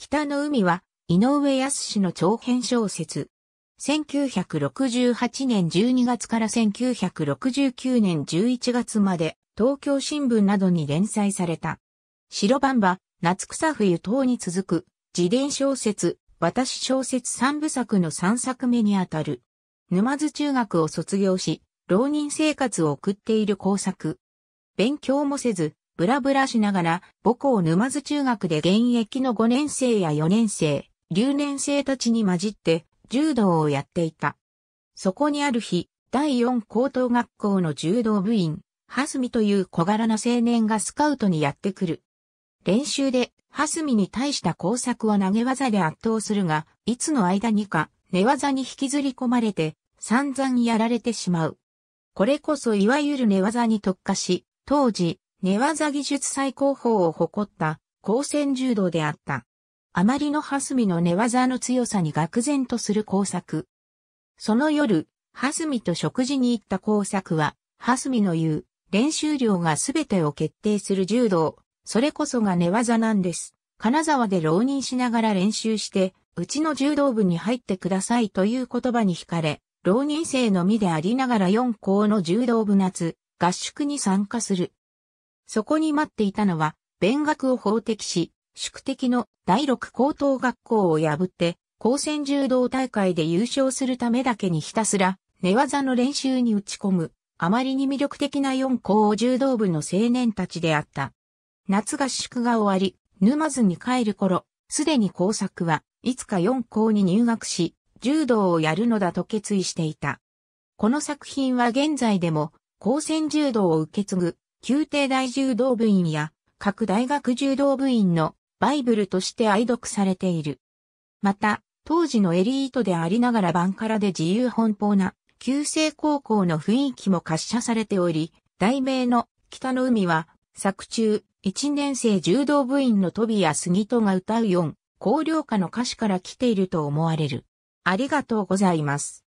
北の海は、井上康の長編小説。1968年12月から1969年11月まで、東京新聞などに連載された。白番は、夏草冬等に続く、自伝小説、私小説三部作の三作目にあたる。沼津中学を卒業し、浪人生活を送っている工作。勉強もせず、ブラブラしながら、母校沼津中学で現役の5年生や4年生、留年生たちに混じって、柔道をやっていた。そこにある日、第4高等学校の柔道部員、ハスミという小柄な青年がスカウトにやってくる。練習で、ハスミに対した工作を投げ技で圧倒するが、いつの間にか、寝技に引きずり込まれて、散々やられてしまう。これこそいわゆる寝技に特化し、当時、寝技技術最高峰を誇った高専柔道であった。あまりの蓮見の寝技の強さに愕然とする工作。その夜、蓮見と食事に行った工作は、蓮見の言う練習量が全てを決定する柔道、それこそが寝技なんです。金沢で浪人しながら練習して、うちの柔道部に入ってくださいという言葉に惹かれ、浪人生の身でありながら4校の柔道部夏、合宿に参加する。そこに待っていたのは、勉学を法的し、宿敵の第六高等学校を破って、高専柔道大会で優勝するためだけにひたすら、寝技の練習に打ち込む、あまりに魅力的な四校柔道部の青年たちであった。夏合宿が終わり、沼津に帰る頃、すでに工作はいつか四校に入学し、柔道をやるのだと決意していた。この作品は現在でも、高専柔道を受け継ぐ宮廷大柔道部員や各大学柔道部員のバイブルとして愛読されている。また、当時のエリートでありながらバンカラで自由奔放な、旧制高校の雰囲気も滑車されており、題名の北の海は、作中、一年生柔道部員の飛や杉戸が歌う4、高涼化の歌詞から来ていると思われる。ありがとうございます。